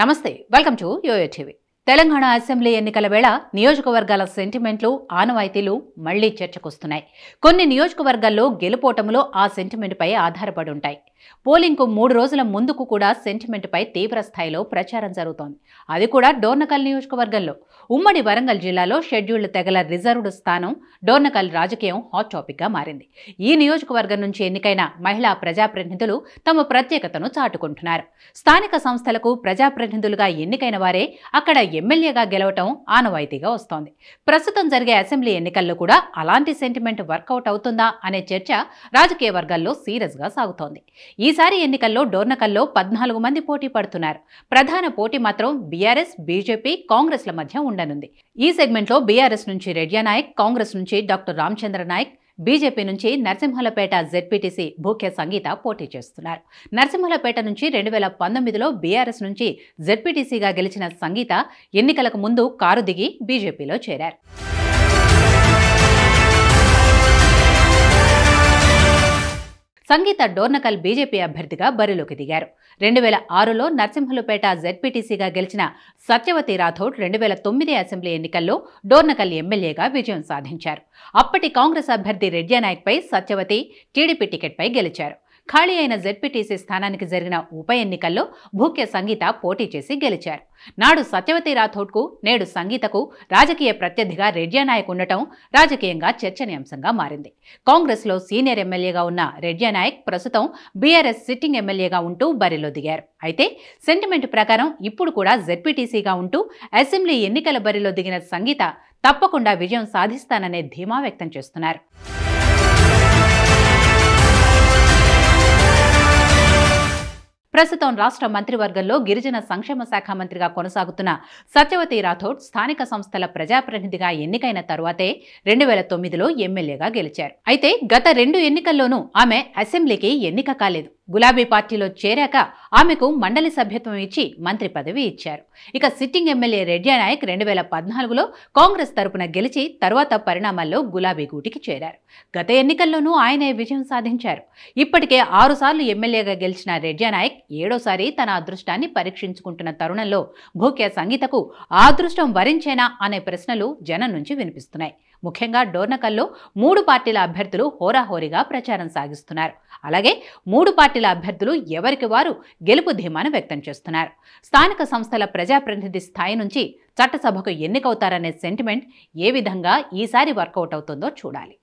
నమస్తే welcome to Yoyo TV Telangana assembly ఎన్నికల వేళ నియోజకవర్గాల సెంటిమెంట్లు ఆనవాయితీలు మళ్లీ చర్చకొస్తున్నాయి కొన్ని నియోజకవర్గాల్లో గెలుపోటములో ఆ సెంటిమెంట్పై ఆధారపడి ఉంటాయి పోలింగ్కు మూడు రోజుల ముందుకు కూడా సెంటిమెంట్పై తీవ్ర స్థాయిలో ప్రచారం జరుగుతోంది అది కూడా డోర్నకల్ నియోజకవర్గంలో ఉమ్మడి వరంగల్ జిల్లాలో షెడ్యూల్డ్ తెగల రిజర్వ్డ్ స్థానం డోర్నకల్ రాజకీయం హాట్ టాపిక్గా మారింది ఈ నియోజకవర్గం నుంచి ఎన్నికైన మహిళా ప్రజాప్రతినిధులు తమ ప్రత్యేకతను చాటుకుంటున్నారు స్థానిక సంస్థలకు ప్రజాప్రతినిధులుగా ఎన్నికైన వారే అక్కడ ఎమ్మెల్యేగా గెలవటం ఆనవాయితీగా వస్తోంది ప్రస్తుతం జరిగే అసెంబ్లీ ఎన్నికల్లో కూడా అలాంటి సెంటిమెంట్ వర్కౌట్ అవుతుందా అనే చర్చ రాజకీయ వర్గాల్లో సీరియస్గా సాగుతోంది ఈసారి ఎన్నికల్లో డోర్నకల్లో పద్నాలుగు మంది పోటీ పడుతున్నారు ప్రధాన పోటీ మాత్రం బీఆర్ఎస్ బీజేపీ కాంగ్రెస్ల మధ్య ఉండనుంది ఈ సెగ్మెంట్లో బీఆర్ఎస్ నుంచి రెడ్యా నాయక్ కాంగ్రెస్ నుంచి డాక్టర్ రామచంద్ర నాయక్ బీజేపీ నుంచి నరసింహలపేట జెడ్పీటీసీ భూఖ్య సంగీత పోటీ చేస్తున్నారు నరసింహలపేట నుంచి రెండు వేల పంతొమ్మిదిలో బీఆర్ఎస్ నుంచి జెడ్పీటీసీగా గెలిచిన సంగీత ఎన్నికలకు ముందు కారు దిగి బీజేపీలో చేరారు సంగీత డోర్నకల్ బీజేపీ అభ్యర్థిగా బరిలోకి దిగారు రెండు వేల ఆరులో నర్సింహులపేట జెడ్పీటీసీగా గెలిచిన సత్యవతి రాథోడ్ రెండు వేల తొమ్మిది అసెంబ్లీ ఎన్నికల్లో డోర్నకల్ ఎమ్మెల్యేగా విజయం సాధించారు అప్పటి కాంగ్రెస్ అభ్యర్థి నాయక్పై సత్యవతి టీడీపీ టికెట్పై గెలిచారు ఖాళీ అయిన జెడ్పీటీసీ స్థానానికి జరిగిన ఉప ఎన్నికల్లో భూక్య సంగీత పోటీ చేసి గెలిచారు నాడు సత్యవతి రాథోడ్కు నేడు సంగీతకు రాజకీయ ప్రత్యర్థిగా రెడ్యా నాయక్ ఉండటం రాజకీయంగా చర్చనీయాంశంగా మారింది కాంగ్రెస్లో సీనియర్ ఎమ్మెల్యేగా ఉన్న రెడ్యా నాయక్ ప్రస్తుతం బీఆర్ఎస్ సిట్టింగ్ ఎమ్మెల్యేగా ఉంటూ బరిలో దిగారు అయితే సెంటిమెంట్ ప్రకారం ఇప్పుడు కూడా జెడ్పీటీసీగా ఉంటూ అసెంబ్లీ ఎన్నికల బరిలో దిగిన సంగీత తప్పకుండా విజయం సాధిస్తాననే ధీమా వ్యక్తం చేస్తున్నారు ప్రస్తుతం రాష్ట్ర మంత్రివర్గంలో గిరిజన సంక్షేమ శాఖ మంత్రిగా కొనసాగుతున్న సత్యవతి రాథోడ్ స్థానిక సంస్థల ప్రజాప్రతినిధిగా ఎన్నికైన తరువాతే రెండు వేల తొమ్మిదిలో ఎమ్మెల్యేగా గెలిచారు అయితే గత రెండు ఎన్నికల్లోనూ ఆమె అసెంబ్లీకి ఎన్నిక కాలేదు గులాబీ పార్టీలో చేరాక ఆమెకు మండలి సభ్యత్వం ఇచ్చి మంత్రి పదవి ఇచ్చారు ఇక సిట్టింగ్ ఎమ్మెల్యే రెడ్డి నాయక్ రెండు వేల పద్నాలుగులో కాంగ్రెస్ తరపున గెలిచి తర్వాత పరిణామాల్లో గులాబీ గూటికి చేరారు గత ఎన్నికల్లోనూ ఆయనే విజయం సాధించారు ఇప్పటికే ఆరుసార్లు ఎమ్మెల్యేగా గెలిచిన రెడ్డి నాయక్ ఏడోసారి తన అదృష్టాన్ని పరీక్షించుకుంటున్న తరుణంలో భూక్య సంగీతకు ఆ అదృష్టం వరించేనా అనే ప్రశ్నలు జనం నుంచి వినిపిస్తున్నాయి ముఖ్యంగా డోర్నకల్లో మూడు పార్టీల అభ్యర్థులు హోరాహోరీగా ప్రచారం సాగిస్తున్నారు అలాగే మూడు పార్టీల అభ్యర్థులు ఎవరికి వారు గెలుపు ధీమాను వ్యక్తం చేస్తున్నారు స్థానిక సంస్థల ప్రజాప్రతినిధి స్థాయి నుంచి చట్టసభకు ఎన్నికవుతారనే సెంటిమెంట్ ఏ విధంగా ఈసారి వర్కౌట్ అవుతుందో చూడాలి